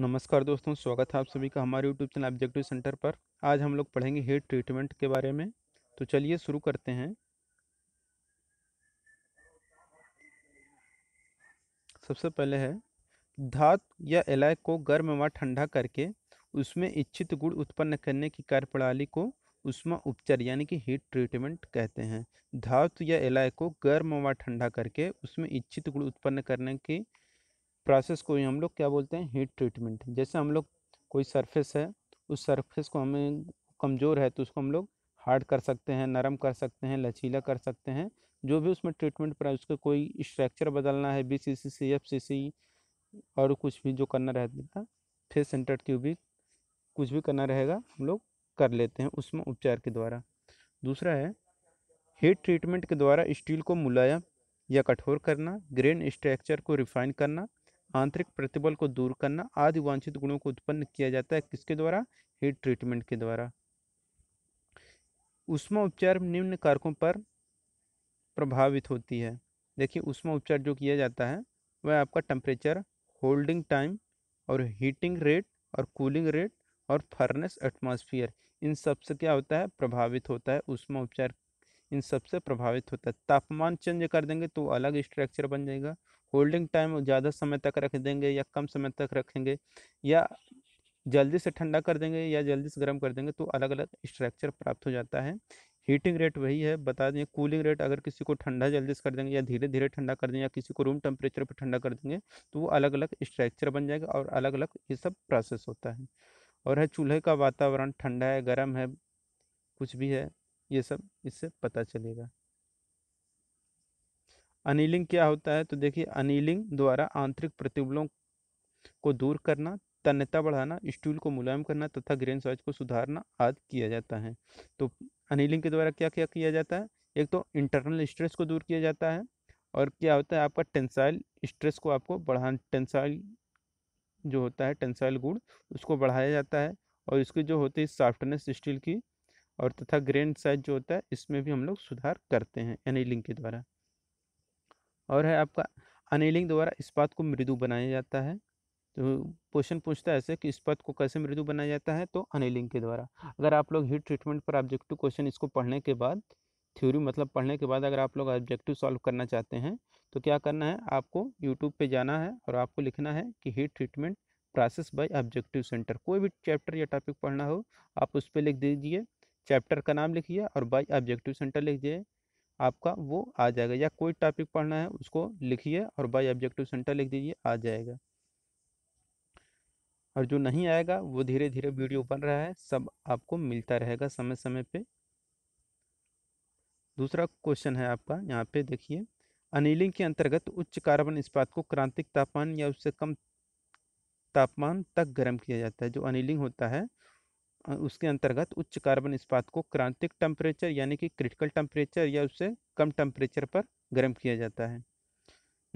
नमस्कार दोस्तों स्वागत है आप सभी का हमारे यूट्यूब चैनल ऑब्जेक्टिव सेंटर पर आज हम लोग पढ़ेंगे हेयर ट्रीटमेंट के बारे में तो चलिए शुरू करते हैं सबसे पहले है धातु या एलाय को गर्म व ठंडा करके उसमें इच्छित गुण उत्पन्न करने की कार्यप्रणाली को उष्मा उपचार यानी कि हीट ट्रीटमेंट कहते हैं धातु या एलाय को गर्म व ठंडा करके उसमें इच्छित गुण उत्पन्न करने की प्रोसेस को ही हम लोग क्या बोलते हैं हीट ट्रीटमेंट जैसे हम लोग कोई सरफेस है उस सरफेस को हमें कमज़ोर है तो उसको हम लोग हार्ड कर सकते हैं नरम कर सकते हैं लचीला कर सकते हैं जो भी उसमें ट्रीटमेंट पर उसका कोई स्ट्रक्चर बदलना है बी सी सी सी एफ सी सी और कुछ भी जो करना रहता फेस सेंटर्ड क्यूबिक कुछ भी करना रहेगा हम लोग कर लेते हैं उसमें उपचार के द्वारा दूसरा है हीट ट्रीटमेंट के द्वारा स्टील को मुलायम या कठोर करना ग्रेन स्ट्रक्चर को रिफाइन करना आंतरिक प्रतिबल को दूर करना आदि वांछित गुणों को उत्पन्न किया जाता है किसके द्वारा हीट ट्रीटमेंट के द्वारा उष्मा उपचार निम्न कारकों पर प्रभावित होती है देखिए उष्मा उपचार जो किया जाता है वह आपका टेम्परेचर होल्डिंग टाइम और हीटिंग रेट और कूलिंग रेट और फर्नेस एटमॉस्फेयर इन सब से क्या होता है प्रभावित होता है उष्मा उपचार इन सबसे प्रभावित होता है तापमान चेंज कर देंगे तो अलग स्ट्रक्चर बन जाएगा होल्डिंग टाइम ज़्यादा समय तक रख देंगे या कम समय तक रखेंगे या जल्दी से ठंडा कर देंगे या जल्दी से गर्म कर देंगे तो अलग अलग स्ट्रक्चर प्राप्त हो जाता है हीटिंग रेट वही है बता दें कूलिंग रेट अगर किसी को ठंडा जल्दी से कर देंगे या धीरे धीरे ठंडा कर देंगे या किसी को रूम टेम्परेचर पर ठंडा कर देंगे तो वो अलग अलग स्ट्रक्चर बन जाएगा और अलग अलग ये सब प्रोसेस होता है और है चूल्हे का वातावरण ठंडा है गर्म है कुछ भी है ये सब इससे पता चलेगा अनिलिंग क्या होता है तो देखिए अनिलिंग द्वारा आंतरिक प्रतिबलों को दूर करना तन्यता बढ़ाना स्टूल को मुलायम करना तथा ग्रेन साइज को सुधारना आदि किया जाता है तो अनिलिंग के द्वारा क्या क्या किया जाता है एक तो इंटरनल स्ट्रेस को दूर किया जाता है और क्या होता है आपका टेंसाइल स्ट्रेस को आपको बढ़ा टेंसाइल जो होता है टेंसाइल गुड़ उसको बढ़ाया जाता है और इसकी जो होती है सॉफ्टनेस स्टील की और तथा ग्रेन साइज जो होता है इसमें भी हम लोग सुधार करते हैं एनिलिंग के द्वारा और है आपका अनिलिंग द्वारा इस्पात को मृदु बनाया जाता है तो क्वेश्चन पूछता है ऐसे कि इस्पात को कैसे मृदु बनाया जाता है तो अनिलिंग के द्वारा अगर आप लोग हीट ट्रीटमेंट पर ऑब्जेक्टिव क्वेश्चन इसको पढ़ने के बाद थ्योरी मतलब पढ़ने के बाद अगर आप लोग ऑब्जेक्टिव सॉल्व करना चाहते हैं तो क्या करना है आपको यूट्यूब पे जाना है और आपको लिखना है कि heat treatment process by objective centre कोई भी चैप्टर या टॉपिक पढ़ना हो आप उस पर लिख दीजिए चैप्टर का नाम लिखिए और बाई ऑब्जेक्टिव सेंटर लिख दिए आपका वो आ जाएगा या कोई टॉपिक पढ़ना है उसको लिखिए और बाई ऑब्जेक्टिव सेंटर लिख दीजिए आ जाएगा और जो नहीं आएगा वो धीरे धीरे वीडियो बन रहा है सब आपको मिलता रहेगा समय समय पे दूसरा क्वेश्चन है आपका यहाँ पे देखिए अनिलिंग के अंतर्गत उच्च कार्बन इस्पात को क्रांतिक तापमान या उससे कम तापमान तक गर्म किया जाता है जो अनिलिंग होता है उसके अंतर्गत उच्च कार्बन इस्पात को क्रांतिक टेम्परेचर यानी कि क्रिटिकल टेम्परेचर या उससे कम टेम्परेचर पर गर्म किया जाता है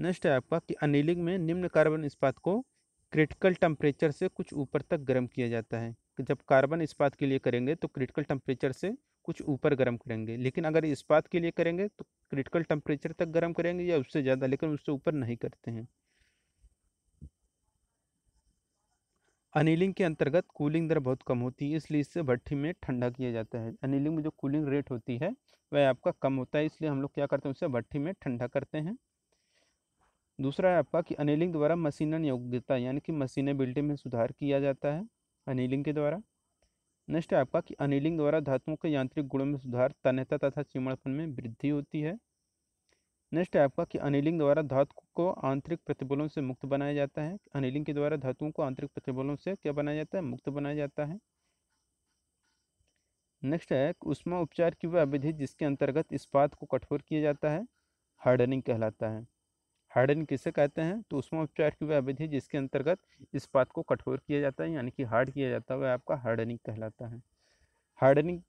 नेक्स्ट है आपका कि अनिलिंग में निम्न कार्बन इस्पात को क्रिटिकल टेम्परेचर से कुछ ऊपर तक गर्म किया जाता है जब कार्बन इस्पात के लिए करेंगे तो क्रिटिकल टेम्परेचर से कुछ ऊपर गर्म करेंगे लेकिन अगर इस्पात के लिए करेंगे तो क्रिटिकल टेम्परेचर तक गर्म करेंगे या उससे ज़्यादा लेकिन उससे ऊपर नहीं करते हैं अनिलिंग के अंतर्गत कूलिंग दर बहुत कम होती है इसलिए इससे भट्टी में ठंडा किया जाता है अनिलिंग में जो कूलिंग रेट होती है वह आपका कम होता है इसलिए हम लोग क्या करते हैं उसे भट्टी में ठंडा करते हैं दूसरा है आपका कि अनिलिंग द्वारा मशीनन योग्यता यानी कि बिल्डिंग में सुधार किया जाता है अनिलिंग के द्वारा नेक्स्ट है आपका कि अनिलिंग द्वारा धातुओं के यांत्रिक गुणों में सुधार तन्यता तथा चिमड़पन में वृद्धि होती है नेक्स्ट है आपका कि अनिलिंग द्वारा धातु को आंतरिक प्रतिबलों से मुक्त बनाया जाता है अनिलिंग के द्वारा धातुओं को आंतरिक प्रतिबलों से क्या बनाया जाता है मुक्त बनाया जाता है नेक्स्ट है उष्मा उपचार की वह विधि जिसके अंतर्गत इस्पात को कठोर किया जाता है हार्डनिंग कहलाता है हार्डनिंग किसे कहते हैं तो उष्मा उपचार की वह अविधि जिसके अंतर्गत इस्पात को कठोर किया जाता है यानी कि हार्ड किया जाता है वह आपका हार्डनिंग कहलाता है हार्डनिंग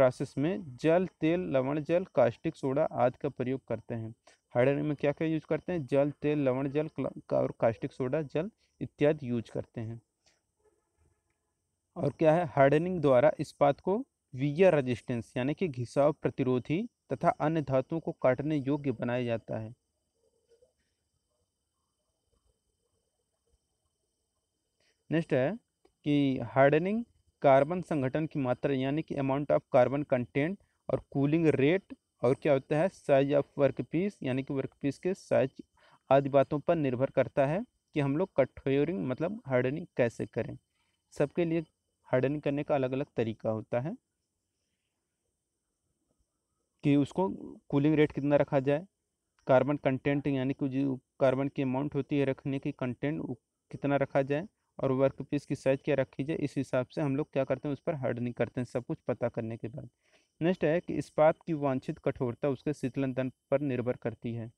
प्रोसेस में जल तेल लवण जल कास्टिक सोडा आदि का प्रयोग करते हैं हार्डवेयर में क्या क्या यूज करते हैं जल तेल लवण जल का और कास्टिक सोडा जल इत्यादि यूज करते हैं और क्या है हार्डनिंग द्वारा इस्पात को वियर रेजिस्टेंस यानी कि घिसाव प्रतिरोधी तथा अन्य धातुओं को काटने योग्य बनाया जाता है नेक्स्ट है कि हार्डनिंग कार्बन संगठन की मात्रा यानी कि अमाउंट ऑफ कार्बन कंटेंट और कूलिंग रेट और क्या होता है साइज ऑफ वर्क पीस यानी कि वर्क पीस के साइज आदि बातों पर निर्भर करता है कि हम लोग कठोरिंग मतलब हार्डनिंग कैसे करें सबके लिए हार्डनिंग करने का अलग अलग तरीका होता है कि उसको कूलिंग रेट कितना रखा जाए कार्बन कंटेंट यानी कि जो कार्बन की अमाउंट होती है रखने की कंटेंट कितना रखा जाए और वर्क पीस की साइज़ क्या रखी जाए इस हिसाब से हम लोग क्या करते हैं उस पर हार्डनिंग करते हैं सब कुछ पता करने के बाद नेक्स्ट है कि इस्पात की वांछित कठोरता उसके शीतलन दर पर निर्भर करती है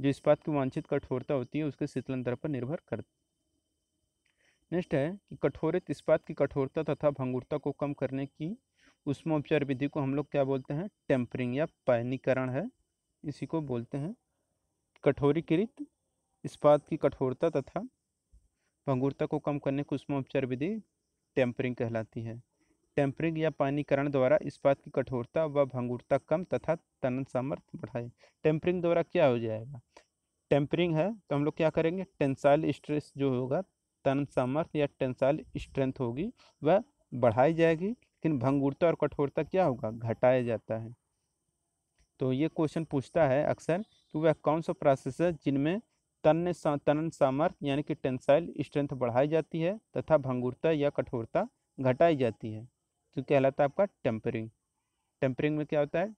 जो इस्पात की वांछित कठोरता होती है उसके शीतलन दर पर निर्भर कर नेक्स्ट है कि कठोरित इस्पात की कठोरता तथा भंगुरता को कम करने की उपचार विधि को हम लोग क्या बोलते हैं टेम्परिंग या पैनीकरण है इसी को बोलते हैं कठोरीकृत इस्पात की कठोरता तथा भंगुरता को कम करने की उपचार विधि टेम्परिंग कहलाती है टेम्परिंग या पानीकरण द्वारा इस्पात की कठोरता व भंगुरता कम तथा तनन सामर्थ्य बढ़ाए टेम्परिंग द्वारा क्या हो जाएगा टेम्परिंग है तो हम लोग क्या करेंगे टेंसाइल स्ट्रेस जो होगा तनन सामर्थ्य या टेंसाइल स्ट्रेंथ होगी वह बढ़ाई जाएगी लेकिन भंगुरता और कठोरता क्या होगा घटाया जाता है तो ये क्वेश्चन पूछता है अक्सर कि वह कौन सा प्रोसेस है जिनमें तन्य तनन सामर्थ्य यानी कि टेंसाइल स्ट्रेंथ बढ़ाई जाती है तथा भंगुरता या कठोरता घटाई जाती है जो तो कहलाता है आपका टेम्परिंग टेम्परिंग में क्या होता है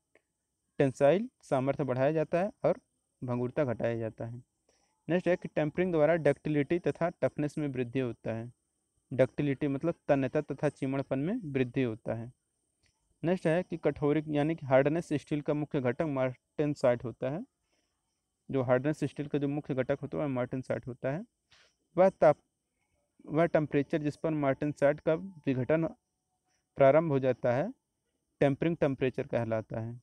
टेंसाइल सामर्थ्य बढ़ाया जाता है और भंगुरता घटाया जाता है नेक्स्ट है कि टेम्परिंग द्वारा डक्टिलिटी तथा टफनेस में वृद्धि होता है डक्टिलिटी मतलब तन्यता तथा चिमड़पन में वृद्धि होता है नेक्स्ट है कि कठोरिक यानी कि हार्डनेस स्टील का मुख्य घटक मार्टेनसाइट होता है जो हार्डनेस स्टील का जो मुख्य घटक होता है वह मार्टिन साइट होता है वह ताप वह टेम्परेचर जिस पर मार्टिन साइट का विघटन प्रारंभ हो जाता है टेम्परिंग टेम्परेचर कहलाता है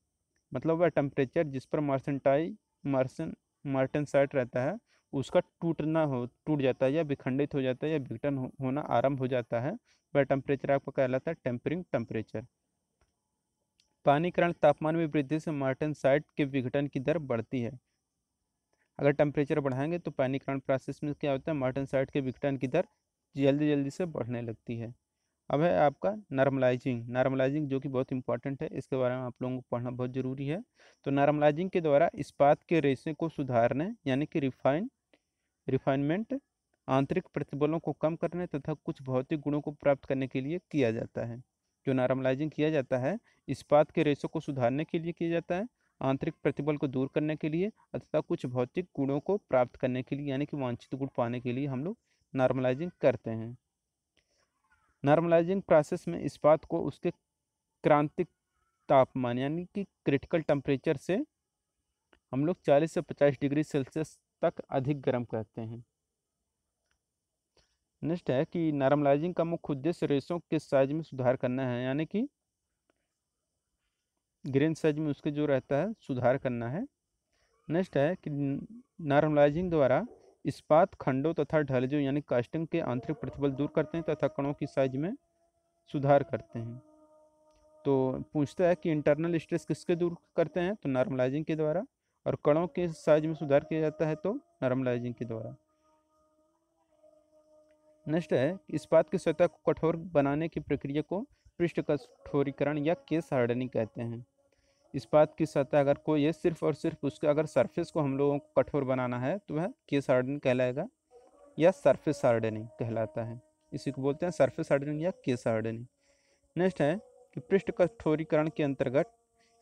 मतलब वह टेम्परेचर जिस पर मार्सेंटाई मार्सन मार्टिन साल्ट रहता है उसका टूटना हो टूट जाता है या विखंडित हो जाता है या विघटन हो, होना आरंभ हो जाता है वह टेम्परेचर आपका कहलाता है टेम्परिंग टेम्परेचर पानी कारण तापमान में वृद्धि से मार्टन साइट के विघटन की दर बढ़ती है अगर टेम्परेचर बढ़ाएंगे तो पैनिक्रान प्रोसेस में क्या होता है मार्टन साइड के विकटन की दर जल्दी जल्दी से बढ़ने लगती है अब है आपका नॉर्मलाइजिंग नॉर्मलाइजिंग जो कि बहुत इंपॉर्टेंट है इसके बारे में आप लोगों को पढ़ना बहुत ज़रूरी है तो नॉर्मलाइजिंग के द्वारा इस्पात के रेशे को सुधारने यानी कि रिफाइन रिफाइनमेंट आंतरिक प्रतिबलों को कम करने तथा कुछ भौतिक गुणों को प्राप्त करने के लिए किया जाता है जो नॉर्मलाइजिंग किया जाता है इस्पात के रेशों को सुधारने के लिए किया जाता है आंतरिक प्रतिबल को दूर करने के लिए अथवा कुछ भौतिक गुणों को प्राप्त करने के लिए यानी कि वांछित गुण पाने के लिए हम लोग नॉर्मलाइजिंग करते हैं नॉर्मलाइजिंग प्रोसेस में इस बात को उसके क्रांतिक तापमान यानी कि क्रिटिकल टेम्परेचर से हम लोग 40 से 50 डिग्री सेल्सियस तक अधिक गर्म करते हैं नेक्स्ट है कि नॉर्मलाइजिंग का मुख्य उद्देश्य रेशों के साइज में सुधार करना है यानी कि ग्रेन साइज में उसके जो रहता है सुधार करना है नेक्स्ट है कि नॉर्मलाइजिंग द्वारा इस्पात खंडों तथा ढलजों यानी कास्टिंग के आंतरिक प्रतिबल दूर करते हैं तथा कणों की साइज में सुधार करते हैं तो पूछता है कि इंटरनल स्ट्रेस किसके दूर करते हैं तो नॉर्मलाइजिंग के द्वारा और कणों के साइज में सुधार किया जाता है तो नॉर्मलाइजिंग के द्वारा नेक्स्ट है इस्पात की सतह को कठोर बनाने की प्रक्रिया को पृष्ठ कठोरीकरण या केस हार्डनिंग कहते हैं इस्पात की सतह अगर कोई है सिर्फ और सिर्फ उसके अगर सरफेस को हम लोगों को कठोर बनाना है तो वह केस हार्डनिंग कहलाएगा या सरफेस हार्डनिंग कहलाता है इसी को बोलते हैं सरफेस हार्डनिंग या केस हार्डनिंग नेक्स्ट है कि पृष्ठ कठोरीकरण के अंतर्गत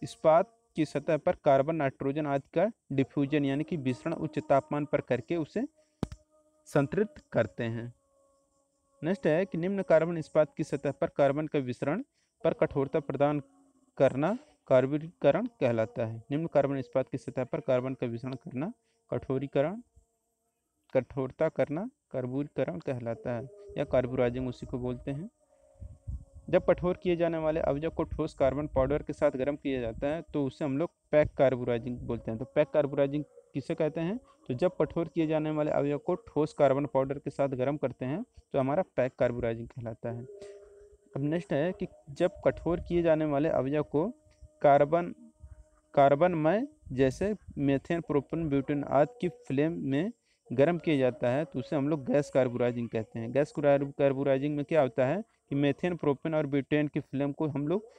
इस्पात की सतह पर कार्बन नाइट्रोजन आदि का डिफ्यूजन यानी कि मिश्रण उच्च तापमान पर करके उसे संतृप्त करते हैं नेक्स्ट है कि निम्न कार्बन इस्पात की सतह पर कार्बन का विसरण पर कठोरता प्रदान करना कार्बनीकरण कहलाता है निम्न कार्बन इस्पात की सतह पर कार्बन का विसरण करना कठोरीकरण कठोरता करना कार्बूरीकरण कहलाता है या कार्बोराइजिंग उसी को बोलते हैं जब कठोर किए जाने वाले अवयव को ठोस कार्बन पाउडर के साथ गर्म किया जाता है तो उसे हम लोग पैक कार्बोराइजिंग बोलते हैं तो पैक कार्बोराइजिंग किसे कहते हैं तो जब कठोर किए जाने वाले अवयव को ठोस कार्बन पाउडर के साथ गर्म करते हैं तो हमारा पैक कार्बोराइजिंग कहलाता है अब नेक्स्ट है कि जब कठोर किए जाने वाले अवयव को कार्बन कार्बनमय जैसे मेथेन प्रोपन ब्यूटेन आदि की फ्लेम में गर्म किया जाता है तो उसे हम लोग गैस कार्बोराइजिंग कहते हैं गैस कार्बोराइजिंग में क्या होता है कि मेथेन प्रोपेन और ब्यूटेन की फ्लेम को हम लोग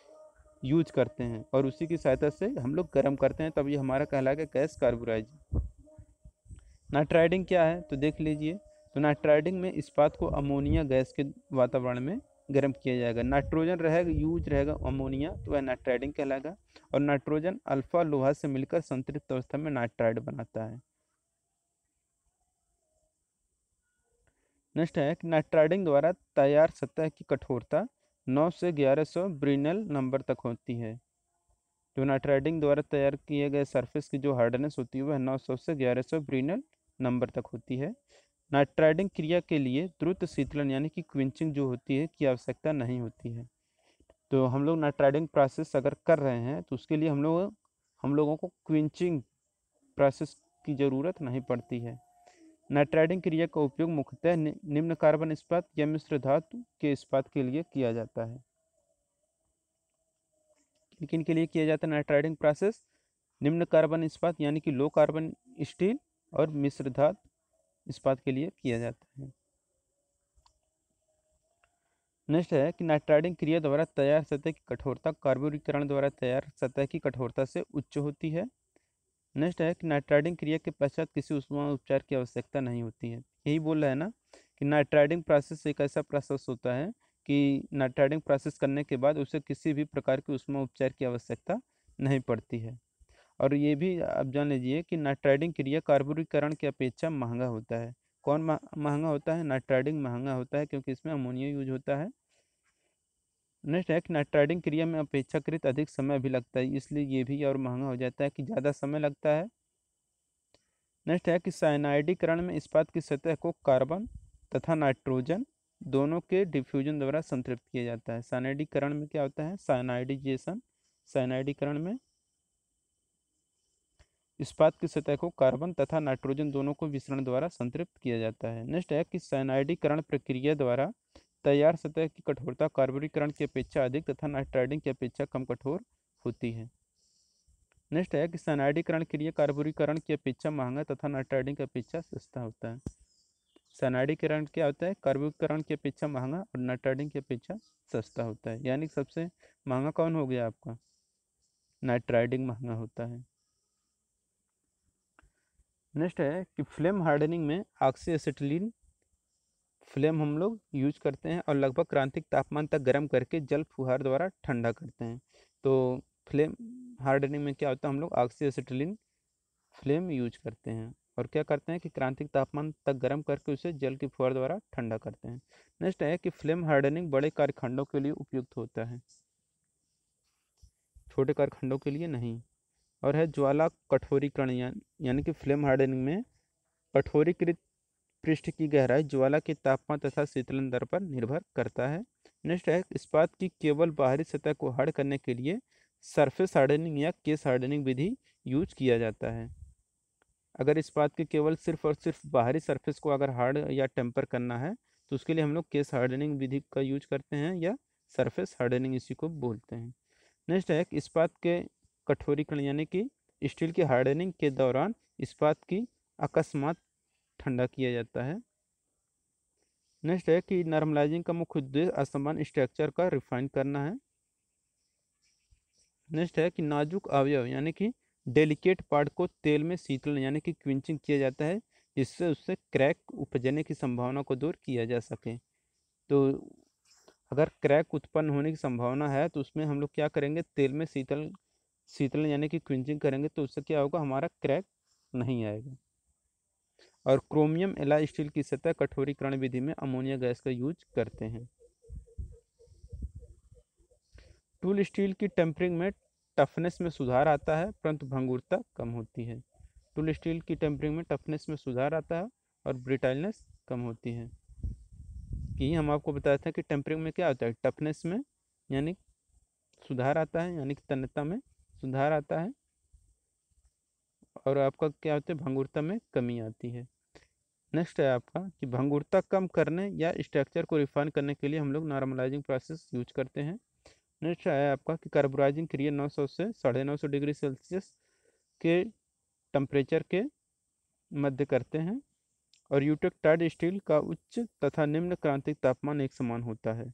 यूज करते हैं और उसी की सहायता से हम लोग गर्म करते हैं तब ये हमारा कहलाएगा गैस कार्बोराइजिंग नाइट्राइडिंग क्या है तो देख लीजिए तो नाइट्राइडिंग में इस्पात को अमोनिया गैस के वातावरण में गर्म किया जाएगा नाइट्रोजन रहेगा यूज रहेगा अमोनिया तो वह नाइट्राइडिंग कहलाएगा और नाइट्रोजन अल्फा लोहा से मिलकर संतृप्त अवस्था में नाइट्राइड बनाता है नेक्स्ट है कि नाइट्राइडिंग द्वारा तैयार सतह की कठोरता 9 से 1100 ब्रिनल नंबर तक होती है जो नाइट्राइडिंग द्वारा तैयार किए गए सरफेस की जो हार्डनेस होती है वह 900 से 1100 ब्रिनल नंबर तक होती है नाइट्राइडिंग क्रिया के लिए द्रुत शीतलन यानी कि क्विंचिंग जो होती है की आवश्यकता नहीं होती है तो हम लोग नाइट्राइडिंग प्रोसेस अगर कर रहे हैं तो उसके लिए हम लोग हम लोगों को क्विंचिंग प्रोसेस की ज़रूरत नहीं पड़ती है नाइट्राइडिंग क्रिया का उपयोग मुख्यतः निम्न कार्बन इस्पात या मिश्र धातु के इस्पात के लिए किया जाता है किन के लिए किया जाता है नाइट्राइडिंग प्रोसेस निम्न कार्बन इस्पात यानी कि लो कार्बन स्टील और मिश्र धातु इस बात के लिए किया जाता है नेक्स्ट है कि नाइट्राइडिंग क्रिया द्वारा तैयार सतह की कठोरता कार्बोरीकरण द्वारा तैयार सतह की कठोरता से उच्च होती है नेक्स्ट है कि नाइट्राइडिंग क्रिया के पश्चात किसी उष्मा उपचार की आवश्यकता नहीं होती है यही बोल रहा है ना कि नाइट्राइडिंग प्रोसेस एक ऐसा प्रोसेस होता है कि नाइट्राइडिंग प्रोसेस करने के बाद उसे किसी भी प्रकार की उष्मा उपचार की आवश्यकता नहीं पड़ती है और ये भी आप जान लीजिए कि नाइट्राइडिंग क्रिया कार्बोरीकरण की अपेक्षा महंगा होता है कौन महंगा होता है नाइट्राइडिंग महंगा होता है क्योंकि इसमें अमोनिया यूज होता है नेक्स्ट है कि नाइट्राइडिंग क्रिया में अपेक्षाकृत अधिक समय भी लगता है इसलिए ये भी और महंगा हो जाता है कि ज़्यादा समय लगता है नेक्स्ट है कि साइनाइडीकरण में इस्पात की सतह को कार्बन तथा नाइट्रोजन दोनों के डिफ्यूजन द्वारा संतृप्त किया जाता है साइनाइडीकरण में क्या होता है साइनाइडिजेशन साइनाइडीकरण में इस्पात की सतह को कार्बन तथा नाइट्रोजन दोनों को विसरण द्वारा संतृप्त किया जाता है नेक्स्ट है कि सैनाइडीकरण प्रक्रिया द्वारा तैयार सतह की कठोरता कार्बोरीकरण की अपेक्षा अधिक तथा नाइट्राइडिंग की अपेक्षा कम कठोर होती है नेक्स्ट है कि के क्रिया कार्बोरीकरण की अपेक्षा महंगा तथा नाइट्राइडिंग की अपेक्षा सस्ता होता है सैनाइडीकरण क्या होता है कार्बोरीकरण की अपेक्षा महंगा और नाइट्राइडिंग की अपेक्षा सस्ता होता है यानी सबसे महंगा कौन हो गया आपका नाइट्राइडिंग महंगा होता है नेक्स्ट है कि फ्लेम हार्डनिंग में ऑक्सी फ्लेम हम लोग यूज करते हैं और लगभग क्रांतिक तापमान तक गर्म करके जल फुहार द्वारा ठंडा करते हैं तो फ्लेम हार्डनिंग में क्या होता है हम लोग ऑक्सी फ्लेम यूज करते हैं और क्या करते हैं कि क्रांतिक तापमान तक गर्म करके उसे जल की फुहार द्वारा ठंडा करते हैं नेक्स्ट है कि फ्लेम हार्डनिंग बड़े कारखंडों के लिए उपयुक्त होता है छोटे कारखंडों के लिए नहीं और है ज्वाला कठोरीकरण यानी कि फ्लेम हार्डनिंग में कठोरीकृत पृष्ठ की गहराई ज्वाला के तापमान तथा शीतलन दर पर निर्भर करता है नेक्स्ट है इस्पात की केवल बाहरी सतह को हार्ड करने के लिए सरफेस हार्डनिंग या केस हार्डनिंग विधि यूज किया जाता है अगर इस्पात के केवल सिर्फ और सिर्फ बाहरी सरफेस को अगर हार्ड या टेम्पर करना है तो उसके लिए हम लोग केस हार्डनिंग विधि का यूज करते हैं या सरफेस हार्डनिंग इसी को बोलते हैं नेक्स्ट है इस्पात के कठोरीकरण यानी कि स्टील की हार्डनिंग के दौरान इस्पात की अकस्मात ठंडा किया जाता है नेक्स्ट है कि नॉर्मलाइजिंग का मुख्य उद्देश्य असमान स्ट्रक्चर का रिफाइन करना है नेक्स्ट है कि नाजुक अवयव यानी कि डेलिकेट पार्ट को तेल में शीतल यानी कि क्विंचिंग किया जाता है जिससे उससे क्रैक उपजने की संभावना को दूर किया जा सके तो अगर क्रैक उत्पन्न होने की संभावना है तो उसमें हम लोग क्या करेंगे तेल में शीतल शीतलन यानी कि क्विंचिंग करेंगे तो उससे क्या होगा हमारा क्रैक नहीं आएगा और क्रोमियम एला स्टील की सतह कठोरीकरण विधि में अमोनिया गैस का यूज करते हैं टूल स्टील की टेम्परिंग में टफनेस में सुधार आता है परंतु भंगुरता कम होती है टूल स्टील की टेम्परिंग में टफनेस में सुधार आता है और ब्रिटाइलनेस कम होती है कि हम आपको बताते हैं कि टेम्परिंग में क्या होता है टफनेस में यानी सुधार आता है यानी कि तन्यता में सुधार आता है और आपका क्या होता है भंगुरता में कमी आती है नेक्स्ट है आपका कि भंगुरता कम करने या स्ट्रक्चर को रिफाइन करने के लिए हम लोग नॉर्मलाइजिंग प्रोसेस यूज करते हैं नेक्स्ट है आपका कि कार्बोराइजिंग क्रिया 900 से साढ़े नौ डिग्री सेल्सियस के टम्परेचर के मध्य करते हैं और यूटेक्टाइड स्टील e का उच्च तथा निम्न क्रांतिक तापमान एक समान होता है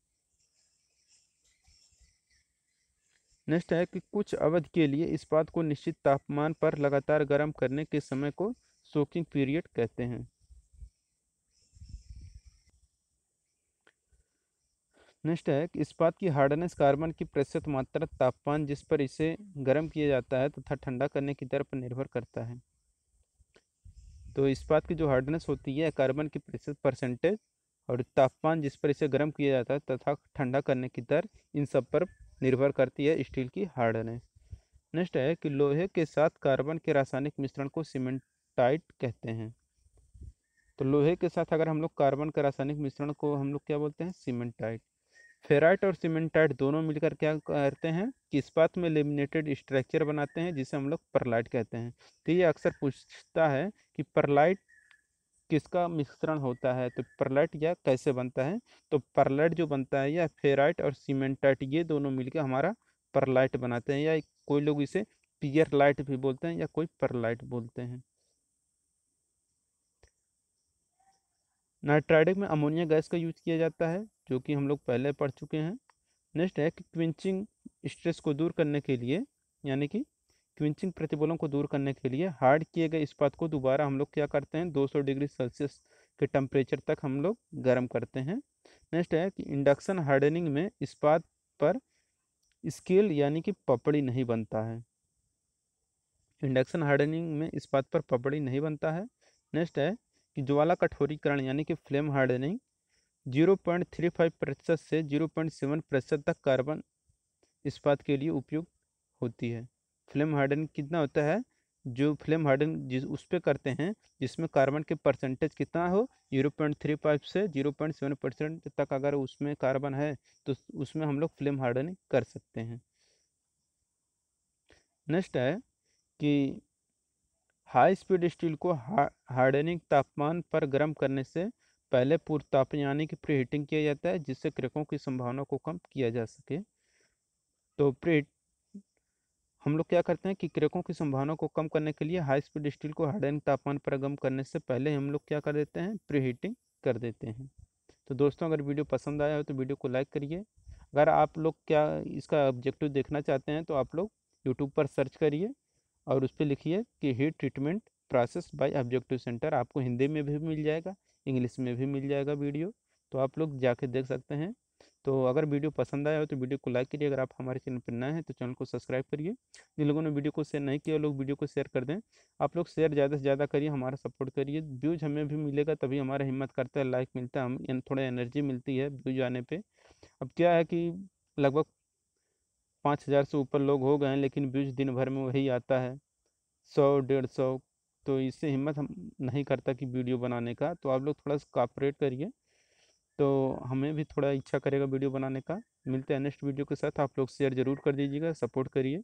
नेक्स्ट है कि कुछ अवधि के लिए इस्पात को निश्चित तापमान पर लगातार गर्म करने के समय को सोकिंग पीरियड कहते हैं नेक्स्ट है कि इस्पात की हार्डनेस कार्बन की प्रतिशत मात्रा तापमान जिस पर इसे गर्म किया जाता है तथा तो ठंडा करने की दर पर निर्भर करता है तो इस्पात की जो हार्डनेस होती है कार्बन की प्रतिशत परसेंटेज और तापमान जिस पर इसे गर्म किया जाता है तथा ठंडा करने की दर इन सब पर निर्भर करती है स्टील की हार्डनेस नेक्स्ट है कि लोहे के साथ कार्बन के रासायनिक मिश्रण को सीमेंटाइट कहते हैं तो लोहे के साथ अगर हम लोग कार्बन के रासायनिक मिश्रण को हम लोग क्या बोलते हैं सीमेंटाइट फेराइट और सीमेंटाइट दोनों मिलकर क्या करते हैं कि इस्पात में लेमिनेटेड स्ट्रक्चर बनाते हैं जिसे हम लोग परलाइट कहते हैं तो ये अक्सर पूछता है कि परलाइट किसका मिश्रण होता है तो परलट या कैसे बनता है तो परलट जो बनता है या फेराइट और सीमेंटाइट ये दोनों मिलकर हमारा परलाइट बनाते हैं या कोई लोग इसे पियर लाइट भी बोलते हैं या कोई परलाइट बोलते हैं नाइट्राइडिक में अमोनिया गैस का यूज किया जाता है जो कि हम लोग पहले पढ़ चुके हैं नेक्स्ट है कि क्विंचिंग स्ट्रेस को दूर करने के लिए यानी कि क्विंचिंग प्रतिबलों को दूर करने के लिए हार्ड किए गए इस्पात को दोबारा हम लोग क्या करते हैं 200 डिग्री सेल्सियस के टम्परेचर तक हम लोग गर्म करते हैं नेक्स्ट है कि इंडक्शन हार्डनिंग में इस्पात पर स्केल यानी कि पपड़ी नहीं बनता है इंडक्शन हार्डनिंग में इस्पात पर पपड़ी नहीं बनता है नेक्स्ट है कि ज्वाला कठोरीकरण यानी कि flame hardening zero point three five प्रतिशत से जीरो पॉइंट सेवन प्रतिशत तक कार्बन इस्पात के लिए उपयुक्त होती है फ्लेम हार्डन कितना होता है जो फ्लेम हार्डन जिस उस पर करते हैं जिसमें कार्बन के परसेंटेज कितना हो जीरो पॉइंट थ्री फाइव से जीरो पॉइंट सेवन परसेंट तक अगर उसमें कार्बन है तो उसमें हम लोग फ्लेम हार्डन कर सकते हैं नेक्स्ट है कि हाई स्पीड स्टील को हार्डनिंग तापमान पर गर्म करने से पहले पूर्व ताप यानी कि प्री हीटिंग किया जाता है जिससे क्रेकों की संभावना को कम किया जा सके तो प्री हम लोग क्या करते हैं कि क्रेकों की संभावना को कम करने के लिए हाई स्पीड स्टील को हार्डनिंग तापमान पर गम करने से पहले हम लोग क्या कर देते हैं प्री हीटिंग कर देते हैं तो दोस्तों अगर वीडियो पसंद आया हो तो वीडियो को लाइक करिए अगर आप लोग क्या इसका ऑब्जेक्टिव देखना चाहते हैं तो आप लोग यूट्यूब पर सर्च करिए और उस पर लिखिए कि heat treatment process by objective centre आपको हिंदी में भी मिल जाएगा इंग्लिश में भी मिल जाएगा वीडियो तो आप लोग जाके देख सकते हैं तो अगर वीडियो पसंद आया हो तो वीडियो को लाइक करिए अगर आप हमारे चैनल पर नए हैं तो चैनल को सब्सक्राइब करिए जिन लोगों ने वीडियो को शेयर नहीं किया लोग वीडियो को शेयर कर दें आप लोग शेयर ज़्यादा से ज़्यादा करिए हमारा सपोर्ट करिए व्यूज़ हमें भी मिलेगा तभी हमारा हिम्मत करता है लाइक मिलता है हम थोड़ा एनर्जी मिलती है व्यूज आने पर अब क्या है कि लगभग पाँच हज़ार से ऊपर लोग हो गए हैं लेकिन व्यूज दिन भर में वही आता है सौ डेढ़ सौ तो इससे हिम्मत हम नहीं करता कि वीडियो बनाने का तो आप लोग थोड़ा सा कॉपरेट करिए तो हमें भी थोड़ा इच्छा करेगा वीडियो बनाने का मिलते हैं नेक्स्ट वीडियो के साथ आप लोग शेयर ज़रूर कर दीजिएगा सपोर्ट करिए